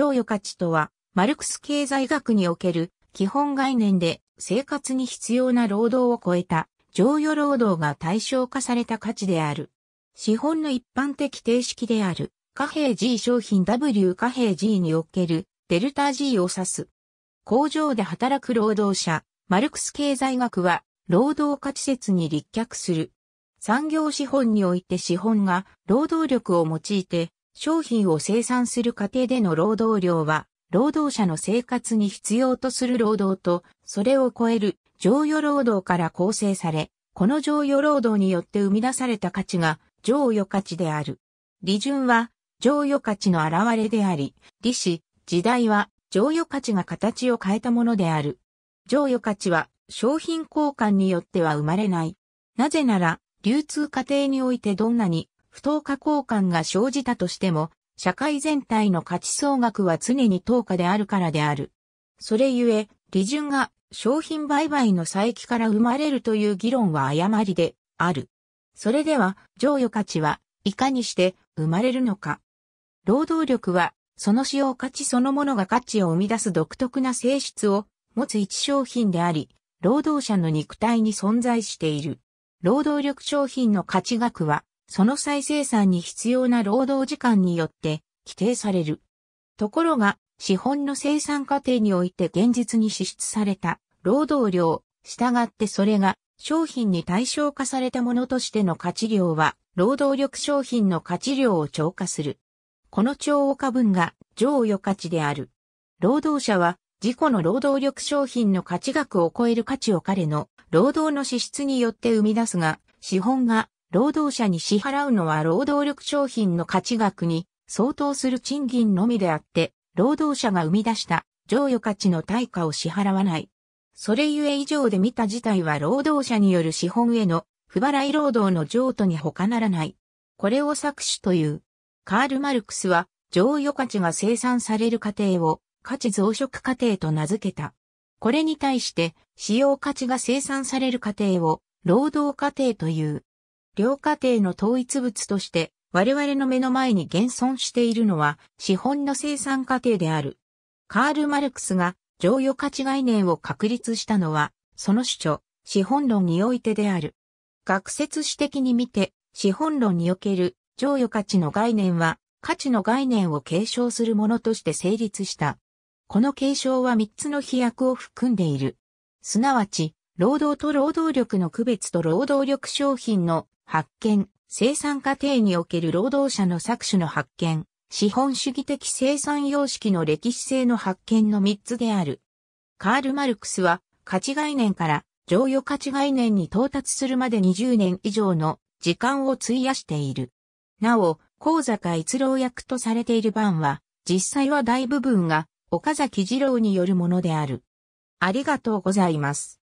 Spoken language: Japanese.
剰余価値とは、マルクス経済学における基本概念で生活に必要な労働を超えた剰余労働が対象化された価値である。資本の一般的定式である貨幣 G 商品 W 貨幣 G におけるデルタ G を指す。工場で働く労働者、マルクス経済学は労働価値説に立脚する。産業資本において資本が労働力を用いて商品を生産する過程での労働量は、労働者の生活に必要とする労働と、それを超える常与労働から構成され、この常与労働によって生み出された価値が常与価値である。利潤は常与価値の現れであり、利子、時代は常与価値が形を変えたものである。常与価値は商品交換によっては生まれない。なぜなら、流通過程においてどんなに不等価交換が生じたとしても、社会全体の価値総額は常に等価であるからである。それゆえ、利潤が商品売買の再起から生まれるという議論は誤りである。それでは、贈与価値はいかにして生まれるのか。労働力は、その使用価値そのものが価値を生み出す独特な性質を持つ一商品であり、労働者の肉体に存在している。労働力商品の価値額は、その再生産に必要な労働時間によって規定される。ところが、資本の生産過程において現実に支出された労働量、従ってそれが商品に対象化されたものとしての価値量は、労働力商品の価値量を超過する。この超過分が剰余価値である。労働者は自己の労働力商品の価値額を超える価値を彼の労働の支出によって生み出すが、資本が労働者に支払うのは労働力商品の価値額に相当する賃金のみであって、労働者が生み出した常与価値の対価を支払わない。それゆえ以上で見た事態は労働者による資本への不払い労働の譲渡に他ならない。これを搾取という。カール・マルクスは、常与価値が生産される過程を価値増殖過程と名付けた。これに対して、使用価値が生産される過程を労働過程という。両家庭の統一物として、我々の目の前に現存しているのは、資本の生産過程である。カール・マルクスが、剰余価値概念を確立したのは、その主張、資本論においてである。学説史的に見て、資本論における剰余価値の概念は、価値の概念を継承するものとして成立した。この継承は3つの飛躍を含んでいる。すなわち、労働と労働力の区別と労働力商品の発見、生産過程における労働者の搾取の発見、資本主義的生産様式の歴史性の発見の3つである。カール・マルクスは価値概念から常用価値概念に到達するまで20年以上の時間を費やしている。なお、高坂逸郎役とされている版は、実際は大部分が岡崎二郎によるものである。ありがとうございます。